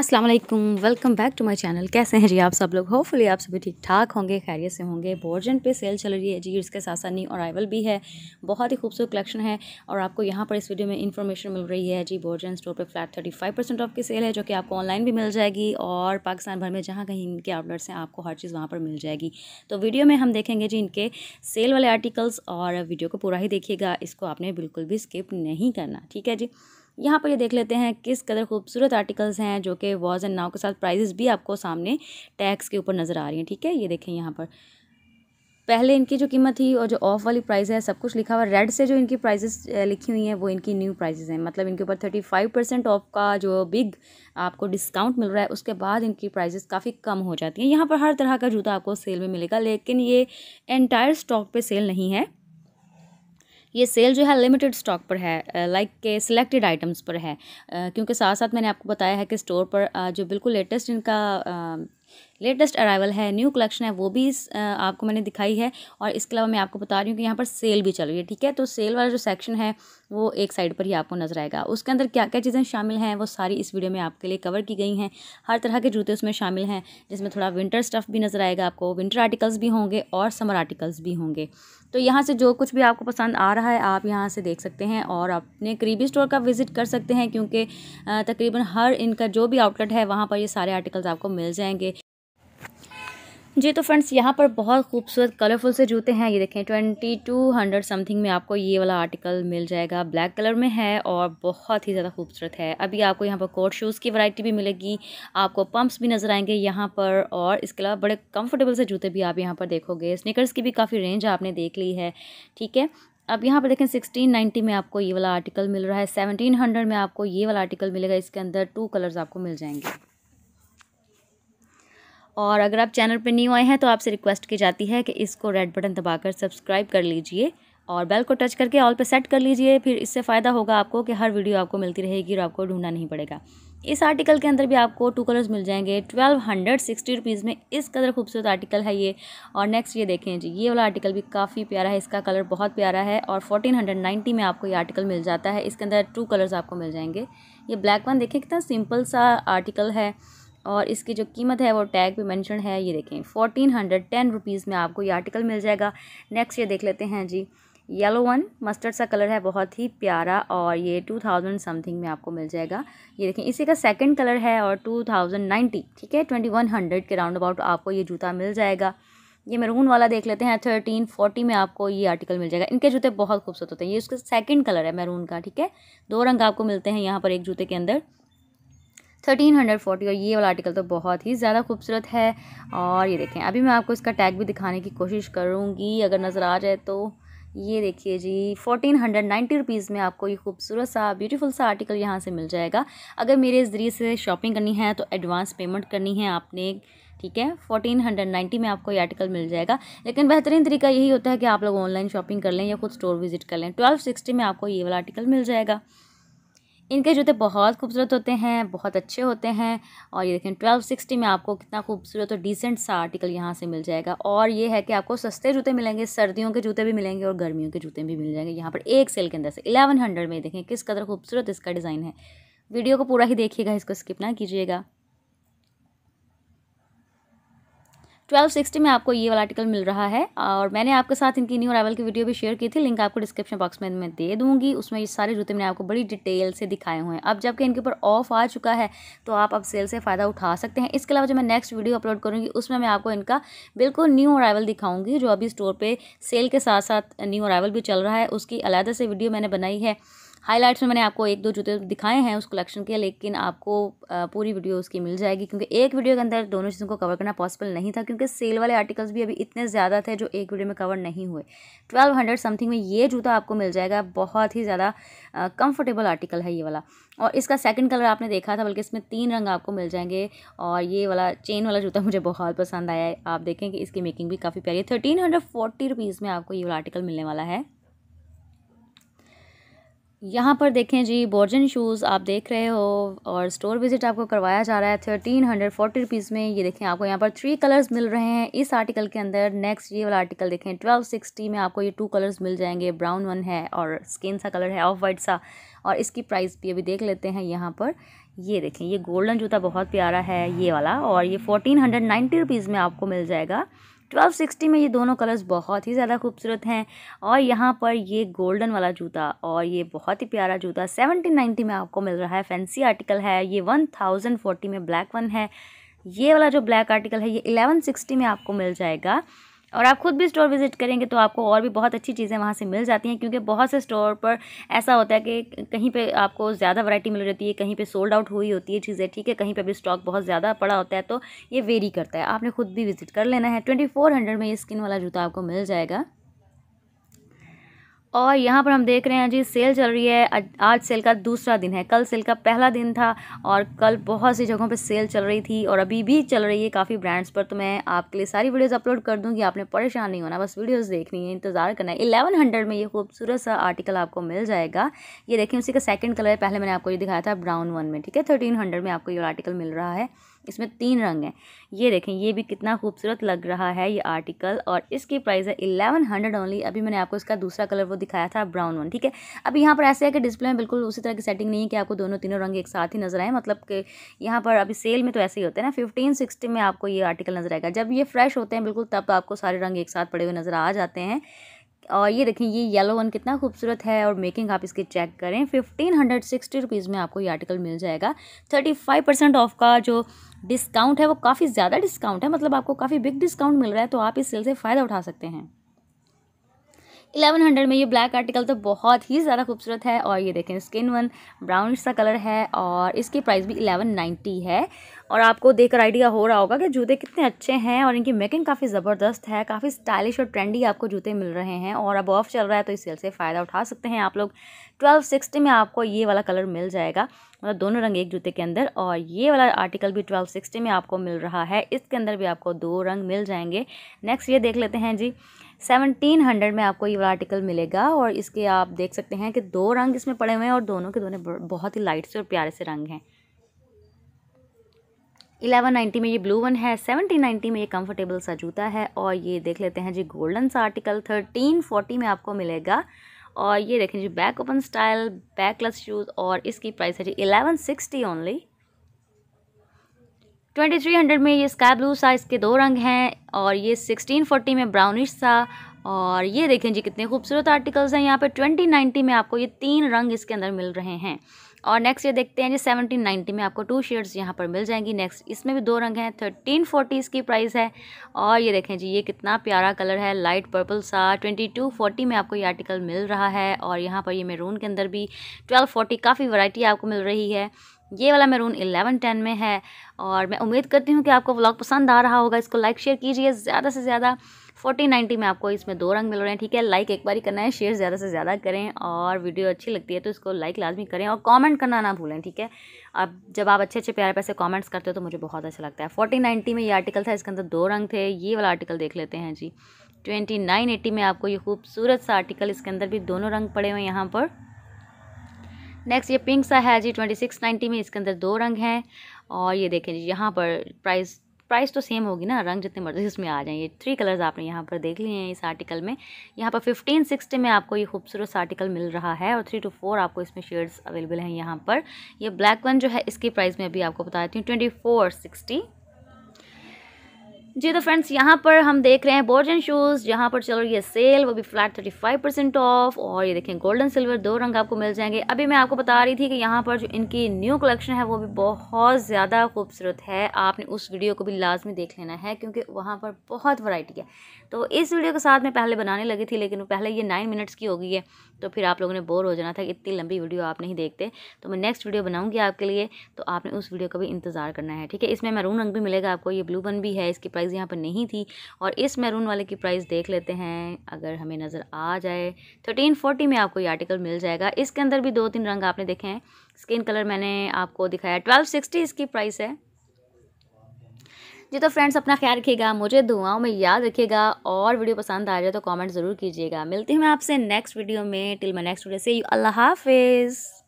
अस्सलाम वालेकुम welcome back to my channel कैसे हैं जी आप सब लोग होपफुली आप सभी ठीक ठाक होंगे खैरियत से होंगे बोर्जन पे सेल चल रही है जी इसके साथ साथ न्यू अराइवल भी है बहुत ही खूबसूरत कलेक्शन है और आपको यहाँ पर इस वीडियो में इन्फॉर्मेशन मिल रही है जी बोर्जन स्टोर पे flat thirty five percent off की सेल है जो कि आपको ऑनलाइन भी मिल जाएगी और पाकिस्तान भर में जहाँ कहीं इनके आउटलेट्स हैं आपको हर चीज़ वहाँ पर मिल जाएगी तो वीडियो में हम देखेंगे जी इनके सेल वाले आर्टिकल्स और वीडियो को पूरा ही देखिएगा इसको आपने बिल्कुल भी स्किप नहीं करना ठीक है जी यहाँ पर ये देख लेते हैं किस कदर खूबसूरत आर्टिकल्स हैं जो कि वॉज एंड नाव के साथ प्राइजेस भी आपको सामने टैक्स के ऊपर नज़र आ रही हैं ठीक है ये देखें यहाँ पर पहले इनकी जो कीमत थी और जो ऑफ़ वाली प्राइस है सब कुछ लिखा हुआ रेड से जो इनकी प्राइजेस लिखी हुई हैं वो इनकी न्यू प्राइजेस हैं मतलब इनके ऊपर थर्टी फाइव परसेंट ऑफ का जो बिग आपको डिस्काउंट मिल रहा है उसके बाद इनकी प्राइजेस काफ़ी कम हो जाती हैं यहाँ पर हर तरह का जूता आपको सेल में मिलेगा लेकिन ये एंटायर स्टॉक पर सेल नहीं है ये सेल जो है लिमिटेड स्टॉक पर है लाइक के सिलेक्टेड आइटम्स पर है क्योंकि साथ साथ मैंने आपको बताया है कि स्टोर पर जो बिल्कुल लेटेस्ट इनका लेटेस्ट अराइवल है न्यू कलेक्शन है वो भी इस आपको मैंने दिखाई है और इसके अलावा मैं आपको बता रही हूँ कि यहाँ पर सेल भी चल रही है ठीक है तो सेल वाला जो सेक्शन है वो एक साइड पर ही आपको नजर आएगा उसके अंदर क्या क्या चीज़ें शामिल हैं वो सारी इस वीडियो में आपके लिए कवर की गई हैं हर तरह के जूते उसमें शामिल हैं जिसमें थोड़ा विंटर स्टफ़ भी नज़र आएगा आपको विंटर आर्टिकल्स भी होंगे और समर आर्टिकल्स भी होंगे तो यहाँ से जो कुछ भी आपको पसंद आ रहा है आप यहाँ से देख सकते हैं और अपने करीबी स्टोर का विज़िट कर सकते हैं क्योंकि तकरीबन हर इनका जो भी आउटलेट है वहाँ पर ये सारे आर्टिकल्स आपको मिल जाएंगे जी तो फ्रेंड्स यहाँ पर बहुत खूबसूरत कलरफुल से जूते हैं ये देखें ट्वेंटी टू हंड्रेड समथिंग में आपको ये वाला आर्टिकल मिल जाएगा ब्लैक कलर में है और बहुत ही ज़्यादा खूबसूरत है अभी आपको यहाँ पर कोट शूज़ की वैरायटी भी मिलेगी आपको पम्प्स भी नज़र आएंगे यहाँ पर और इसके अलावा बड़े कम्फर्टेबल से जूते भी आप यहाँ पर देखोगे स्निकर्स की भी काफ़ी रेंज आपने देख ली है ठीक है अब यहाँ पर देखें सिक्सटीन नाइन्टी में आपको ये वाला आर्टिकल मिल रहा है सेवनटीन हंड्रेड में आपको ये वाला आर्टिकल मिलेगा इसके अंदर टू कलर्स आपको मिल जाएंगे और अगर आप चैनल पर न्यू आए हैं तो आपसे रिक्वेस्ट की जाती है कि इसको रेड बटन दबाकर सब्सक्राइब कर लीजिए और बेल को टच करके ऑल पे सेट कर लीजिए फिर इससे फ़ायदा होगा आपको कि हर वीडियो आपको मिलती रहेगी और आपको ढूंढना नहीं पड़ेगा इस आर्टिकल के अंदर भी आपको टू कलर्स मिल जाएंगे ट्वेल्व हंड्रेड सिक्सटी रुपीज़ में इस कदर खूबसूरत आर्टिकल है ये और नेक्स्ट ये देखें जी ये वाला आर्टिकल भी काफ़ी प्यारा है इसका कलर बहुत प्यारा है और फोर्टीन हंड्रेड नाइन्टी में आपको ये आर्टिकल मिल जाता है इसके अंदर टू कलर्स आपको मिल जाएंगे ये ब्लैक वन देखें कितना सिंपल सा आर्टिकल है और इसकी जो कीमत है वो टैग पे मेंशन है ये देखें फोर्टीन हंड्रेड टेन रुपीज़ में आपको ये आर्टिकल मिल जाएगा नेक्स्ट ये देख लेते हैं जी येलो वन मस्टर्ड सा कलर है बहुत ही प्यारा और ये टू थाउजेंड समथिंग में आपको मिल जाएगा ये देखें इसी का सेकंड कलर है और टू थाउजेंड नाइन्टी ठीक है ट्वेंटी वन हंड्रेड के राउंड अबाउट आपको ये जूता मिल जाएगा ये मेरून वाला देख लेते हैं थर्टीन फोर्टी में आपको ये आर्टिकल मिल जाएगा इनके जूते बहुत खूबसूरत होते हैं ये उसका सेकंड कलर है मेरून का ठीक है दो रंग आपको मिलते हैं यहाँ पर एक जूते के अंदर थर्टीन हंड्रेड फोर्टी और ये वाला आर्टिकल तो बहुत ही ज़्यादा खूबसूरत है और ये देखें अभी मैं आपको इसका टैग भी दिखाने की कोशिश करूँगी अगर नज़र आ जाए तो ये देखिए जी फोटीन हंड्रेड नाइन्टी रुपीज़ में आपको ये खूबसूरत सा ब्यूटीफुल सा आर्टिकल यहाँ से मिल जाएगा अगर मेरे ज़रिए से शॉपिंग करनी है तो एडवांस पेमेंट करनी है आपने ठीक है फोर्टीन हंड्रेड नाइन्टी में आपको ये आर्टिकल मिल जाएगा लेकिन बेहतरीन तरीका यही होता है कि आप लोग ऑनलाइन शॉपिंग कर लें या खुद स्टोर विजिट कर लें ट्वेल्व सिक्सटी में आपको ये वाला आर्टिकल मिल जाएगा इनके जूते बहुत खूबसूरत होते हैं बहुत अच्छे होते हैं और ये देखें ट्वेल्व सिक्सटी में आपको कितना खूबसूरत और डिसेंट सा आर्टिकल यहाँ से मिल जाएगा और ये है कि आपको सस्ते जूते मिलेंगे सर्दियों के जूते भी मिलेंगे और गर्मियों के जूते भी मिल जाएंगे यहाँ पर एक सेल के अंदर से एलेवन हंड्रेड में देखें किस कदर खूबसूरत इसका डिज़ाइन है वीडियो को पूरा ही देखिएगा इसको स्किप ना कीजिएगा ट्वेल्व सिक्सटी में आपको ये वाला आर्टिकल मिल रहा है और मैंने आपके साथ इनकी न्यू अरावल की वीडियो भी शेयर की थी लिंक आपको डिस्क्रिप्शन बॉक्स में मैं दे दूँगी उसमें ये सारे जूते मैंने आपको बड़ी डिटेल से दिखाए हुए हैं अब जबकि इनके ऊपर ऑफ आ चुका है तो आप अब सेल से फ़ायदा उठा सकते हैं इसके अलावा जब मैं नेक्स्ट वीडियो अपलोड करूँगी उसमें मैं आपको इनका बिल्कुल न्यू अरावल दिखाऊँगी जो अभी स्टोर पर सेल के साथ साथ न्यू अरावल भी चल रहा है उसकी अलहदा से वीडियो मैंने बनाई है हाईलाइट्स में मैंने आपको एक दो जूते दिखाए हैं उस कलेक्शन के लेकिन आपको पूरी वीडियो उसकी मिल जाएगी क्योंकि एक वीडियो के अंदर दोनों चीज़ों को कवर करना पॉसिबल नहीं था क्योंकि सेल वाले आर्टिकल्स भी अभी इतने ज़्यादा थे जो एक वीडियो में कवर नहीं हुए ट्वेल्व हंड्रेड समथिंग में ये जूता आपको मिल जाएगा बहुत ही ज़्यादा कम्फर्टेबल आर्टिकल है ये वाला और इसका सेकंड कलर आपने देखा था बल्कि इसमें तीन रंग आपको मिल जाएंगे और ये वाला चेन वाला जूता मुझे बहुत पसंद आया है आप देखें कि इसकी मेकिंग भी काफ़ी प्यारी है थर्टीन हंड्रेड फोर्टी रुपीज़ में आपको ये वाला आर्टिकल मिलने वाला है यहाँ पर देखें जी बोर्जन शूज़ आप देख रहे हो और स्टोर विज़िट आपको करवाया जा रहा है थर्टीन हंड्रेड फोर्टी रुपीज़ में ये देखें आपको यहाँ पर थ्री कलर्स मिल रहे हैं इस आर्टिकल के अंदर नेक्स्ट ये वाला आर्टिकल देखें ट्वेल्व सिक्सटी में आपको ये टू कलर्स मिल जाएंगे ब्राउन वन है और स्किन सा कलर है ऑफ वाइट सा और इसकी प्राइस भी अभी देख लेते हैं यहाँ पर ये देखें ये गोल्डन जूता बहुत प्यारा है ये वाला और ये फोर्टीन हंड्रेड नाइन्टी रुपीज़ में आपको मिल जाएगा 1260 में ये दोनों कलर्स बहुत ही ज़्यादा खूबसूरत हैं और यहाँ पर ये गोल्डन वाला जूता और ये बहुत ही प्यारा जूता 1790 में आपको मिल रहा है फैंसी आर्टिकल है ये 1040 में ब्लैक वन है ये वाला जो ब्लैक आर्टिकल है ये 1160 में आपको मिल जाएगा और आप खुद भी स्टोर विज़िट करेंगे तो आपको और भी बहुत अच्छी चीज़ें वहाँ से मिल जाती हैं क्योंकि बहुत से स्टोर पर ऐसा होता है कि कहीं पे आपको ज़्यादा वैरायटी मिल जाती है कहीं पे सोल्ड आउट हुई होती है चीज़ें ठीक है कहीं पे भी स्टॉक बहुत ज़्यादा पड़ा होता है तो ये वेरी करता है आपने खुद भी विज़िट कर लेना है ट्वेंटी में ये स्किन वाला जूता आपको मिल जाएगा और यहाँ पर हम देख रहे हैं जी सेल चल रही है आज सेल का दूसरा दिन है कल सेल का पहला दिन था और कल बहुत सी जगहों पे सेल चल रही थी और अभी भी चल रही है काफ़ी ब्रांड्स पर तो मैं आपके लिए सारी वीडियोस अपलोड कर दूँगी आपने परेशान नहीं होना बस वीडियोस देखनी है इंतज़ार करना है एलेवन हंड्रेड में ये खूबसूरत सा आर्टिकल आपको मिल जाएगा ये देखें उसी का सेकेंड कलर पहले मैंने आपको ये दिखाया था ब्राउन वन में ठीक है थर्टीन हंड्रेड में आपको ये आर्टिकल मिल रहा है इसमें तीन रंग हैं ये देखें ये भी कितना खूबसूरत लग रहा है ये आर्टिकल और इसकी प्राइस है इलेवन हंड्रेड ओनली अभी मैंने आपको इसका दूसरा कलर वो दिखाया था ब्राउन वन ठीक है अब यहाँ पर ऐसे है कि डिस्प्ले में बिल्कुल उसी तरह की सेटिंग नहीं है कि आपको दोनों तीनों रंग एक साथ ही नजर आए मतलब कि यहाँ पर अभी सेल में तो ऐसे ही होते हैं ना फिफ्टीन सिक्सटी में आपको ये आर्टिकल नजर आएगा जब ये फ्रेश होते हैं बिल्कुल तब आपको सारे रंग एक साथ पड़े हुए नजर आ जाते हैं और ये देखें ये येलो वन कितना खूबसूरत है और मेकिंग आप इसकी चेक करें फिफ्टीन हंड्रेड सिक्सटी रुपीज़ में आपको ये आर्टिकल मिल जाएगा थर्टी फाइव परसेंट ऑफ का जो डिस्काउंट है वो काफ़ी ज़्यादा डिस्काउंट है मतलब आपको काफ़ी बिग डिस्काउंट मिल रहा है तो आप इस सेल से फ़ायदा उठा सकते हैं इलेवन हंड्रेड में ये ब्लैक आर्टिकल तो बहुत ही ज़्यादा खूबसूरत है और ये देखें स्किन वन ब्राउन सा कलर है और इसकी प्राइस भी इलेवन नाइन्टी है और आपको देखकर आइडिया हो रहा होगा कि जूते कितने अच्छे हैं और इनकी मेकिंग काफ़ी ज़बरदस्त है काफ़ी स्टाइलिश और ट्रेंडी आपको जूते मिल रहे हैं और अब ऑफ चल रहा है तो इस सेल से फ़ायदा उठा सकते हैं आप लोग ट्वेल्व सिक्सटी में आपको ये वाला कलर मिल जाएगा मतलब दोनों रंग एक जूते के अंदर और ये वाला आर्टिकल भी ट्वेल्व सिक्सटी में आपको मिल रहा है इसके अंदर भी आपको दो रंग मिल जाएंगे नेक्स्ट ये देख लेते हैं जी सेवनटीन हंड्रेड में आपको ये वाला आर्टिकल मिलेगा और इसके आप देख सकते हैं कि दो रंग इसमें पड़े हुए हैं और दोनों के दोनों बहुत ही लाइट से और प्यारे से रंग हैं इलेवन नाइन्टी में ये ब्लू वन है सेवनटीन नाइन्टी में ये कंफर्टेबल सा जूता है और ये देख लेते हैं जी गोल्डन सा आर्टिकल थर्टीन फोर्टी में आपको मिलेगा और ये देखें जी back open style backless shoes और इसकी प्राइस है जी eleven sixty only twenty three hundred में ये स्काई ब्लू सा इसके दो रंग हैं और ये सिक्सटीन फोर्टी में ब्राउनिश सा और ये देखें जी कितने खूबसूरत आर्टिकल्स हैं यहाँ पे ट्वेंटी नाइन्टी में आपको ये तीन रंग इसके अंदर मिल रहे हैं और नेक्स्ट ये देखते हैं जी सेवनटीन नाइन्टी में आपको टू शेड्स यहाँ पर मिल जाएंगी नेक्स्ट इसमें भी दो रंग हैं थर्टीन फोर्टी इसकी प्राइस है और ये देखें जी ये कितना प्यारा कलर है लाइट पर्पल सा ट्वेंटी टू फोर्टी में आपको ये आर्टिकल मिल रहा है और यहाँ पर ये मेरून के अंदर भी ट्वेल्व फोर्टी काफ़ी वैरायटी आपको मिल रही है ये वाला मेरून एलेवन टेन में है और मैं उम्मीद करती हूँ कि आपको व्लॉग पसंद आ रहा होगा इसको लाइक शेयर कीजिए ज़्यादा से ज़्यादा फोर्टी नाइन्टी में आपको इसमें दो रंग मिल रहे हैं ठीक है लाइक एक बार ही करना है शेयर ज़्यादा से ज़्यादा करें और वीडियो अच्छी लगती है तो इसको लाइक लाजमी करें और कमेंट करना ना भूलें ठीक है अब जब आप अच्छे अच्छे प्यारे पैसे कमेंट्स करते हो तो मुझे बहुत अच्छा लगता है फोर्टी नाइन्टी में ये आर्टिकल था इसके अंदर दो रंग थे ये वाला आर्टिकल देख लेते हैं जी ट्वेंटी नाइन एटी में आपको ये खूबसूरत सा आर्टिकल इसके अंदर भी दोनों रंग पड़े हुए हैं यहाँ पर नेक्स्ट ये पिंक सा है जी ट्वेंटी सिक्स नाइन्टी में इसके अंदर दो रंग हैं और ये देखें जी यहाँ पर प्राइस प्राइस तो सेम होगी ना रंग जितने मर्जी उसमें आ जाएं ये थ्री कलर्स आपने यहाँ पर देख लिए हैं इस आर्टिकल में यहाँ पर फिफ्टीन सिक्सटी में आपको ये खूबसूरत सा आर्टिकल मिल रहा है और थ्री टू फोर आपको इसमें शेड्स अवेलेबल हैं यहाँ पर ये ब्लैक वन जो है इसकी प्राइस में अभी आपको बता देती हूँ ट्वेंटी फोर सिक्सटी जी तो फ्रेंड्स यहाँ पर हम देख रहे हैं बोर्जन एंड शूज़ यहाँ पर चल रही है सेल वो भी flat thirty five percent off और ये देखें गोल्डन सिल्वर दो रंग आपको मिल जाएंगे अभी मैं आपको बता रही थी कि यहाँ पर जो इनकी न्यू कलेक्शन है वो भी बहुत ज़्यादा खूबसूरत है आपने उस वीडियो को भी लाजमी देख लेना है क्योंकि वहाँ पर बहुत वराइटी है तो इस वीडियो के साथ मैं पहले बनाने लगी थी लेकिन पहले ये नाइन मिनट्स की होगी है तो फिर आप लोगों ने बोर हो जाना था इतनी लंबी वीडियो आप नहीं देखते तो मैं नेक्स्ट वीडियो बनाऊँगी आपके लिए तो आपने उस वीडियो का भी इंतज़ार करना है ठीक है इसमें मैरून रंग भी मिलेगा आपको ये ब्लू बन भी है इसकी प्राइस यहाँ पर नहीं थी और इस मैरून वाले की प्राइस देख लेते हैं अगर हमें नज़र आ जाए थर्टीन फोर्टी में आपको ये आर्टिकल मिल जाएगा इसके अंदर भी दो तीन रंग आपने देखे हैं स्किन कलर मैंने आपको दिखाया ट्वेल्व सिक्सटी इसकी प्राइस है जी तो फ्रेंड्स अपना ख्याल रखिएगा मुझे दुआओं में याद रखिएगा और वीडियो पसंद आ जाए तो कमेंट ज़रूर कीजिएगा मिलती हूँ मैं आपसे नेक्स्ट वीडियो में टिल मैं नेक्स्ट वीडियो से यू अल्लाह हाफिज़